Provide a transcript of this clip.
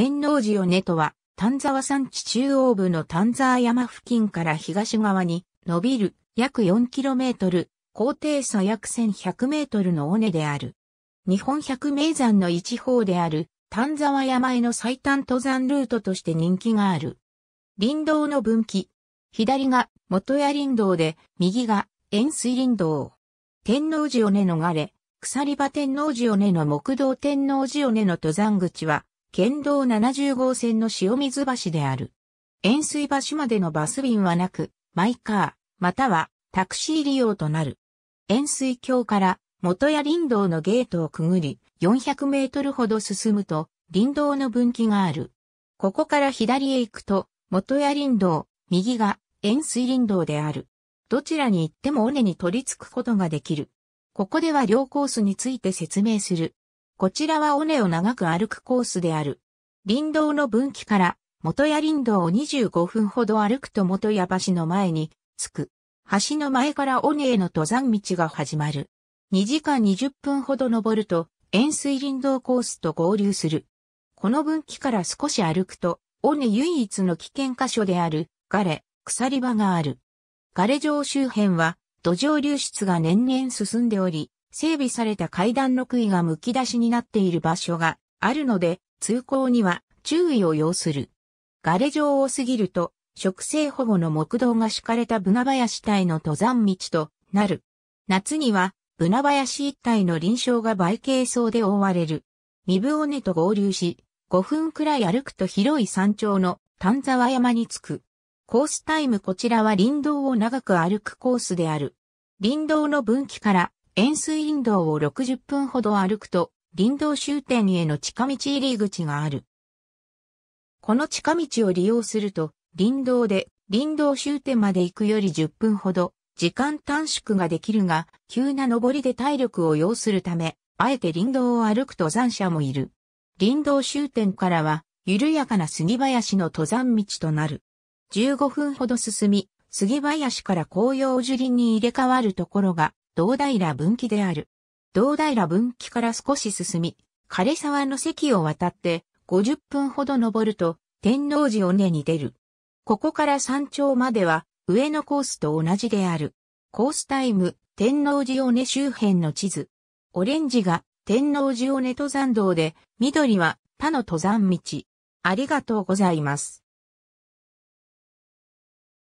天王寺尾根とは、丹沢山地中央部の丹沢山付近から東側に、伸びる約 4km、高低差約 1100m の尾根である。日本百名山の一方である、丹沢山への最短登山ルートとして人気がある。林道の分岐。左が元谷林道で、右が円水林道。天王寺尾根の逃れ、鎖場天王寺尾根の木道天王寺尾根の登山口は、県道70号線の塩水橋である。塩水橋までのバス便はなく、マイカー、またはタクシー利用となる。塩水橋から元谷林道のゲートをくぐり、400メートルほど進むと、林道の分岐がある。ここから左へ行くと、元谷林道、右が塩水林道である。どちらに行っても尾根に取り付くことができる。ここでは両コースについて説明する。こちらは尾根を長く歩くコースである。林道の分岐から、元谷林道を25分ほど歩くと元谷橋の前に着く。橋の前から尾根への登山道が始まる。2時間20分ほど登ると、円錐林道コースと合流する。この分岐から少し歩くと、尾根唯一の危険箇所である、ガレ、鎖場がある。ガレ城周辺は、土壌流出が年々進んでおり、整備された階段の杭が剥き出しになっている場所があるので、通行には注意を要する。ガレ状を過ぎると、植生保護の木道が敷かれたブナ林帯の登山道となる。夏には、ブナ林一帯の臨床が倍形層で覆われる。三分尾根と合流し、5分くらい歩くと広い山頂の丹沢山に着く。コースタイムこちらは林道を長く歩くコースである。林道の分岐から円錐林道を60分ほど歩くと、林道終点への近道入り口がある。この近道を利用すると、林道で林道終点まで行くより10分ほど、時間短縮ができるが、急な登りで体力を要するため、あえて林道を歩く登山者もいる。林道終点からは、緩やかな杉林の登山道となる。15分ほど進み、杉林から紅葉樹林に入れ替わるところが道平分岐である。道平分岐から少し進み、枯沢の席を渡って50分ほど登ると天王寺尾根に出る。ここから山頂までは上のコースと同じである。コースタイム天王寺尾根周辺の地図。オレンジが天王寺尾根登山道で、緑は他の登山道。ありがとうございます。